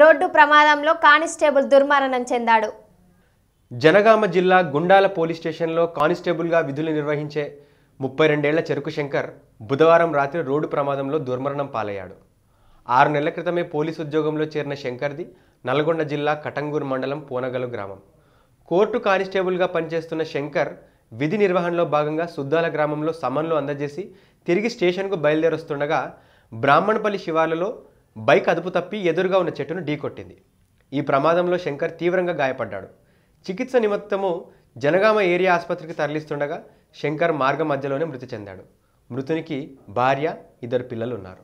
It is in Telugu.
రోడ్డు ప్రమాదంలో కానిస్టేబుల్ దుర్మరణం చెందాడు జనగామ జిల్లా గుండాల పోలీస్ స్టేషన్లో కానిస్టేబుల్గా విధులు నిర్వహించే ముప్పై రెండేళ్ల చెరుకు శంకర్ బుధవారం రాత్రి రోడ్డు ప్రమాదంలో దుర్మరణం పాలయ్యాడు ఆరు నెలల క్రితమే పోలీసు ఉద్యోగంలో చేరిన శంకర్ది నల్గొండ జిల్లా కటంగూరు మండలం పూనగలు గ్రామం కోర్టు కానిస్టేబుల్గా పనిచేస్తున్న శంకర్ విధి నిర్వహణలో భాగంగా సుద్దాల గ్రామంలో సమన్లు అందజేసి తిరిగి స్టేషన్కు బయలుదేరొస్తుండగా బ్రాహ్మణపల్లి శివార్లలో బైక్ అదుపు తప్పి ఎదురుగా ఉన్న చెట్టును ఢీకొట్టింది ఈ ప్రమాదంలో శంకర్ తీవ్రంగా గాయపడ్డాడు చికిత్స నిమిత్తము జనగామ ఏరియా ఆసుపత్రికి తరలిస్తుండగా శంకర్ మార్గ మధ్యలోనే మృతి చెందాడు మృతునికి భార్య ఇద్దరు పిల్లలు ఉన్నారు